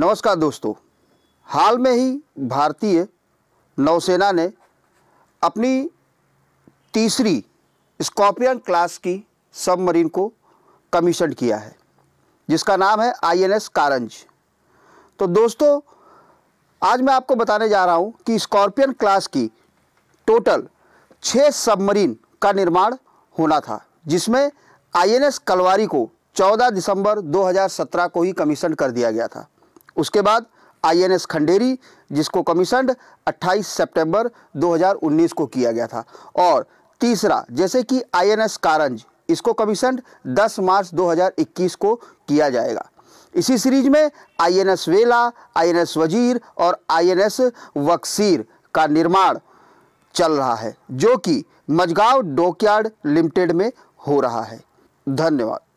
नमस्कार दोस्तों हाल में ही भारतीय नौसेना ने अपनी तीसरी स्कॉर्पियन क्लास की सबमरीन को कमीशन किया है जिसका नाम है आईएनएस कारंज तो दोस्तों आज मैं आपको बताने जा रहा हूं कि स्कॉर्पियन क्लास की टोटल छः सबमरीन का निर्माण होना था जिसमें आईएनएस कलवारी को 14 दिसंबर 2017 को ही कमीशन कर दिया गया था उसके बाद आईएनएस खंडेरी जिसको कमीशंड 28 सितंबर 2019 को किया गया था और तीसरा जैसे कि आईएनएस कारंज इसको कमीशनड 10 मार्च 2021 को किया जाएगा इसी सीरीज में आईएनएस वेला आईएनएस वजीर और आईएनएस वक्सीर का निर्माण चल रहा है जो कि मजगांव डोकयार्ड लिमिटेड में हो रहा है धन्यवाद